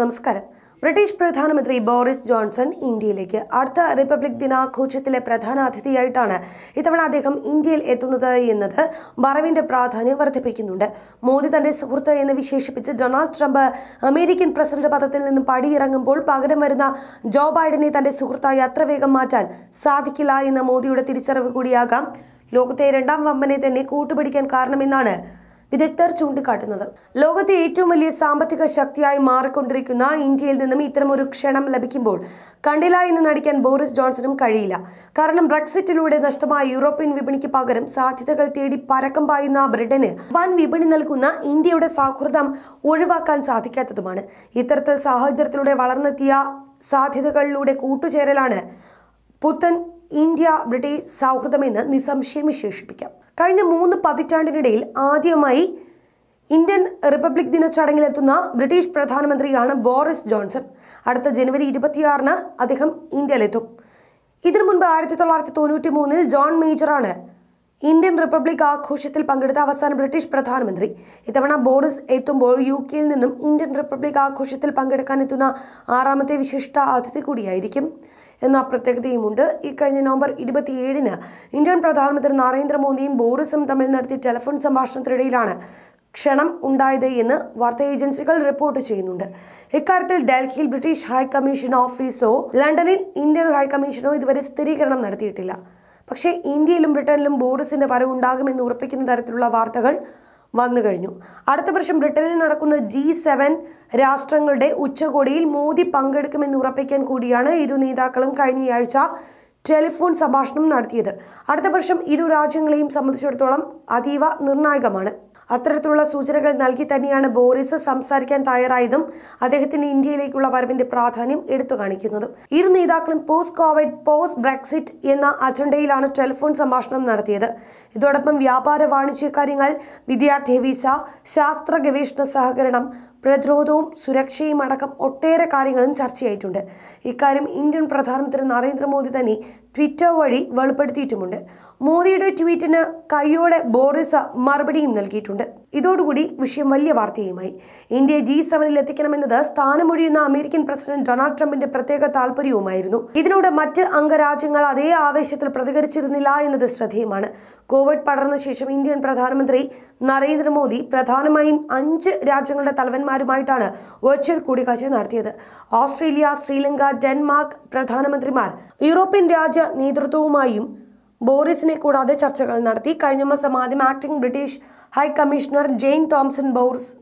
നമസ്കാരം ബ്രിട്ടീഷ് പ്രധാനമന്ത്രി Boris Johnson ഇന്ത്യയിലേക്ക് അടുത്ത റിപ്പബ്ലിക് ദിനാഘോഷത്തിലെ പ്രധാന അതിഥിയായിട്ടാണ് ഇത്തവണ അദ്ദേഹം ഇന്ത്യയിൽ എത്തുന്നത് എന്നത് വറവിന്റെ പ്രാധാന്യം വർദ്ധിപ്പിക്കുന്നുണ്ട് മോദി തന്റെ സുഹൃത്ത് എന്ന് വിശേഷിപ്പിച്ച് ഡൊണാൾഡ് ട്രംപ് അമേരിക്കൻ പ്രസിഡന്റ് പദത്തിൽ നിന്ന് പടിയിറങ്ങുമ്പോൾ പകരം വരുന്ന ജോ ബൈഡനെ തന്റെ സുഹൃത്തായി അത്ര വേഗം മാറ്റാൻ സാധിക്കില്ല എന്ന മോദിയുടെ തിരിച്ചറിവ് കൂടിയാകാം ലോകത്തെ രണ്ടാം വമ്പനെ തന്നെ കൂട്ടുപിടിക്കാൻ കാരണമെന്നാണ് വിദഗ്ധർ ചൂണ്ടിക്കാട്ടുന്നത് ലോകത്തെ ഏറ്റവും വലിയ സാമ്പത്തിക ശക്തിയായി മാറിക്കൊണ്ടിരിക്കുന്ന ഇന്ത്യയിൽ നിന്നും ഇത്തരമൊരു ക്ഷണം ലഭിക്കുമ്പോൾ കണ്ടില്ല എന്ന് നടിക്കാൻ ബോറിസ് ജോൺസണും കഴിയില്ല കാരണം ബ്രക്സിറ്റിലൂടെ നഷ്ടമായ യൂറോപ്യൻ വിപണിക്ക് പകരം സാധ്യതകൾ തേടി പരക്കം പായുന്ന ബ്രിട്ടന് വൻ വിപണി നൽകുന്ന ഇന്ത്യയുടെ സൗഹൃദം ഒഴിവാക്കാൻ സാധിക്കാത്തതുമാണ് ഇത്തരത്തിൽ സാഹചര്യത്തിലൂടെ വളർന്നെത്തിയ സാധ്യതകളിലൂടെ കൂട്ടുചേരലാണ് പുത്തൻ ഇന്ത്യ ബ്രിട്ടീഷ് സൗഹൃദമെന്ന് നിസ്സംശയം വിശേഷിപ്പിക്കാം കഴിഞ്ഞ മൂന്ന് പതിറ്റാണ്ടിനിടയിൽ ആദ്യമായി ഇന്ത്യൻ റിപ്പബ്ലിക് ദിന ചടങ്ങിലെത്തുന്ന ബ്രിട്ടീഷ് പ്രധാനമന്ത്രിയാണ് ബോറിസ് ജോൺസൺ അടുത്ത ജനുവരി ഇരുപത്തിയാറിന് അദ്ദേഹം ഇന്ത്യയിലെത്തും ഇതിനു മുൻപ് ആയിരത്തി തൊള്ളായിരത്തി തൊണ്ണൂറ്റി മൂന്നിൽ ജോൺ മേജറാണ് ഇന്ത്യൻ റിപ്പബ്ലിക് ആഘോഷത്തിൽ പങ്കെടുത്ത അവസാന ബ്രിട്ടീഷ് പ്രധാനമന്ത്രി ഇത്തവണ ബോറിസ് എത്തുമ്പോൾ യു കെയിൽ നിന്നും ഇന്ത്യൻ റിപ്പബ്ലിക് ആഘോഷത്തിൽ പങ്കെടുക്കാനെത്തുന്ന ആറാമത്തെ വിശിഷ്ട അതിഥി കൂടിയായിരിക്കും എന്ന പ്രത്യേകതയുമുണ്ട് ഇക്കഴിഞ്ഞ നവംബർ ഇരുപത്തിയേഴിന് ഇന്ത്യൻ പ്രധാനമന്ത്രി നരേന്ദ്രമോദിയും ബോറിസും തമ്മിൽ നടത്തിയ ടെലിഫോൺ സംഭാഷണത്തിനിടയിലാണ് ക്ഷണം ഉണ്ടായത് എന്ന് വാർത്താ ഏജൻസികൾ റിപ്പോർട്ട് ചെയ്യുന്നുണ്ട് ഇക്കാര്യത്തിൽ ഡൽഹിയിൽ ബ്രിട്ടീഷ് ഹൈക്കമ്മീഷൻ ഓഫീസോ ലണ്ടനിൽ ഇന്ത്യൻ ഹൈക്കമ്മീഷനോ ഇതുവരെ സ്ഥിരീകരണം നടത്തിയിട്ടില്ല പക്ഷേ ഇന്ത്യയിലും ബ്രിട്ടനിലും ബോറിസിന്റെ വരവുണ്ടാകുമെന്ന് ഉറപ്പിക്കുന്ന തരത്തിലുള്ള വാർത്തകൾ വന്നു കഴിഞ്ഞു അടുത്ത വർഷം ബ്രിട്ടനിൽ നടക്കുന്ന ജി സെവൻ രാഷ്ട്രങ്ങളുടെ ഉച്ചകോടിയിൽ മോദി പങ്കെടുക്കുമെന്ന് ഉറപ്പിക്കാൻ കൂടിയാണ് ഇരു നേതാക്കളും കഴിഞ്ഞയാഴ്ച ടെലിഫോൺ സംഭാഷണം നടത്തിയത് അടുത്ത വർഷം ഇരു രാജ്യങ്ങളെയും സംബന്ധിച്ചിടത്തോളം അതീവ നിർണായകമാണ് അത്തരത്തിലുള്ള സൂചനകൾ നൽകി തന്നെയാണ് ബോറിസ് സംസാരിക്കാൻ തയ്യാറായതും അദ്ദേഹത്തിന്റെ ഇന്ത്യയിലേക്കുള്ള വരവിന്റെ പ്രാധാന്യം എടുത്തു കാണിക്കുന്നതും ഇരു നേതാക്കളും പോസ്റ്റ് കോവിഡ് പോസ്റ്റ് ബ്രെക്സിറ്റ് എന്ന അജണ്ടയിലാണ് ടെലിഫോൺ സംഭാഷണം നടത്തിയത് ഇതോടൊപ്പം വ്യാപാര വാണിജ്യ കാര്യങ്ങൾ വിദ്യാർത്ഥി വിസ ശാസ്ത്ര ഗവേഷണ സഹകരണം പ്രതിരോധവും സുരക്ഷയും അടക്കം ഒട്ടേറെ കാര്യങ്ങളും ചർച്ചയായിട്ടുണ്ട് ഇക്കാര്യം ഇന്ത്യൻ പ്രധാനമന്ത്രി നരേന്ദ്രമോദി തന്നെ ട്വിറ്റർ വഴി വെളിപ്പെടുത്തിയിട്ടുമുണ്ട് മോദിയുടെ ട്വീറ്റിന് കൈയോടെ ബോറിസ മറുപടിയും നൽകിയിട്ടുണ്ട് ഇതോടുകൂടി വിഷയം വലിയ വാർത്തയുമായി ഇന്ത്യയെ ജി സെവനിൽ എത്തിക്കണമെന്നത് സ്ഥാനമൊഴിയുന്ന അമേരിക്കൻ പ്രസിഡന്റ് ഡൊണാൾഡ് ട്രംപിന്റെ പ്രത്യേക താല്പര്യവുമായിരുന്നു ഇതിനോട് മറ്റ് അംഗരാജ്യങ്ങൾ അതേ ആവേശത്തിൽ പ്രതികരിച്ചിരുന്നില്ല എന്നത് ശ്രദ്ധേയമാണ് കോവിഡ് പടർന്ന ശേഷം ഇന്ത്യൻ പ്രധാനമന്ത്രി നരേന്ദ്രമോദി പ്രധാനമായും അഞ്ച് രാജ്യങ്ങളുടെ തലവന്മാർ പ്രധാനമന്ത്രിമാരുമായിട്ടാണ് വെർച്വൽ കൂടിക്കാഴ്ച നടത്തിയത് ഓസ്ട്രേലിയ ശ്രീലങ്ക ഡെൻമാർക്ക് പ്രധാനമന്ത്രിമാർ യൂറോപ്യൻ രാജ്യ നേതൃത്വവുമായും ബോറിസിനെ കൂടാതെ ചർച്ചകൾ നടത്തി കഴിഞ്ഞ മാസം ആദ്യം acting British high commissioner Jain Thomson Boris